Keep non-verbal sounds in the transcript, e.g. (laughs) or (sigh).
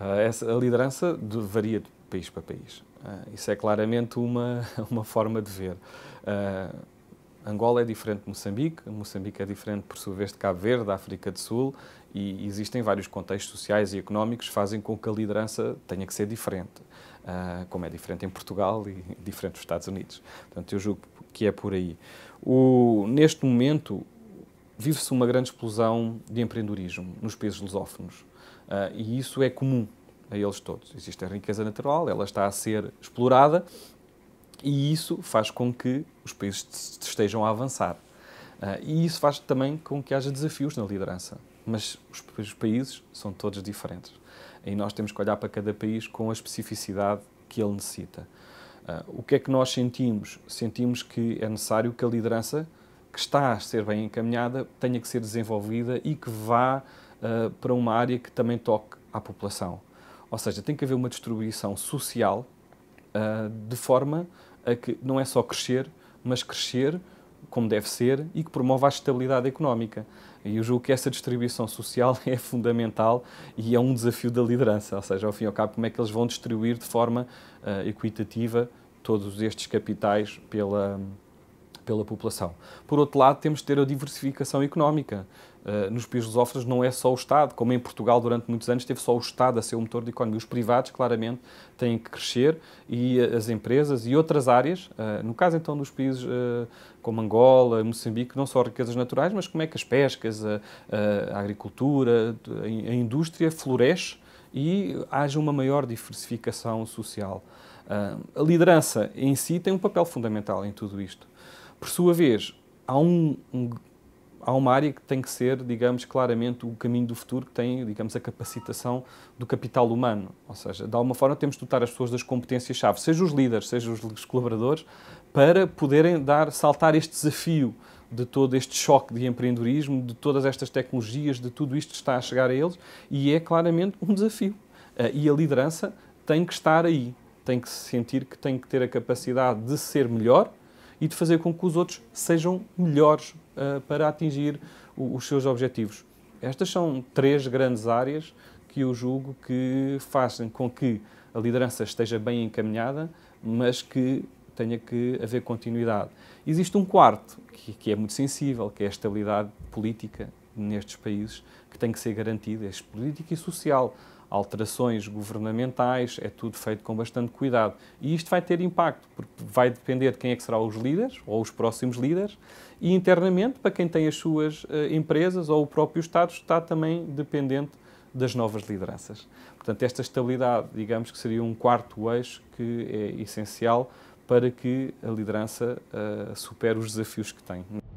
Ah, essa, a liderança de, varia de país para país. Uh, isso é claramente uma, (laughs) uma forma de ver. Uh, Angola é diferente de Moçambique, Moçambique é diferente, por sua vez, de Cabo Verde, da África do Sul, e existem vários contextos sociais e económicos que fazem com que a liderança tenha que ser diferente, uh, como é diferente em Portugal e (laughs) diferente nos Estados Unidos. Portanto, eu julgo que é por aí. O, neste momento, vive-se uma grande explosão de empreendedorismo nos países lusófonos. Uh, e isso é comum a eles todos. Existe a riqueza natural, ela está a ser explorada e isso faz com que os países estejam a avançar. Uh, e isso faz também com que haja desafios na liderança. Mas os, os países são todos diferentes. E nós temos que olhar para cada país com a especificidade que ele necessita. Uh, o que é que nós sentimos? Sentimos que é necessário que a liderança que está a ser bem encaminhada tenha que ser desenvolvida e que vá uh, para uma área que também toque à população. Ou seja, tem que haver uma distribuição social uh, de forma a que não é só crescer, mas crescer como deve ser e que promova a estabilidade económica. E eu julgo que essa distribuição social (laughs) é fundamental e é um desafio da liderança, ou seja, ao fim e ao cabo, como é que eles vão distribuir de forma uh, equitativa todos estes capitais pela, pela população. Por outro lado, temos de ter a diversificação económica. Eh, nos países lusófonos não é só o Estado, como em Portugal durante muitos anos teve só o Estado a ser o motor de economia. Os privados, claramente, têm que crescer e eh, as empresas e outras áreas, eh, no caso então dos países como Angola, Moçambique, não só riquezas naturais, mas como é que as pescas, a, a agricultura, a indústria floresce e haja uma maior diversificação social. A liderança em si tem um papel fundamental em tudo isto. Por sua vez, há, um, um, há uma área que tem que ser, digamos, claramente o caminho do futuro, que tem, digamos, a capacitação do capital humano. Ou seja, de alguma forma temos de dotar as pessoas das competências-chave, seja os líderes, seja os colaboradores, para poderem dar, saltar este desafio de todo este choque de empreendedorismo, de todas estas tecnologias, de tudo isto que está a chegar a eles, e é claramente um desafio. Ah, e a liderança tem que estar aí, tem que sentir que tem que ter a capacidade de ser melhor e de fazer com que os outros sejam melhores uh, para atingir o, os seus objetivos. Estas são três grandes áreas que eu julgo que fazem com que a liderança esteja bem encaminhada, mas que tenha que haver continuidade. Existe um quarto, que, que é muito sensível, que é a estabilidade política nestes países, que tem que ser garantida, é política e social alterações governamentais, é tudo feito com bastante cuidado. E isto vai ter impacto, porque vai depender de quem é que serão os líderes ou os próximos líderes, e internamente, para quem tem as suas uh, empresas ou o próprio Estado, está também dependente das novas lideranças. Portanto, esta estabilidade, digamos que seria um quarto eixo que é essencial para que a liderança uh, supere os desafios que tem.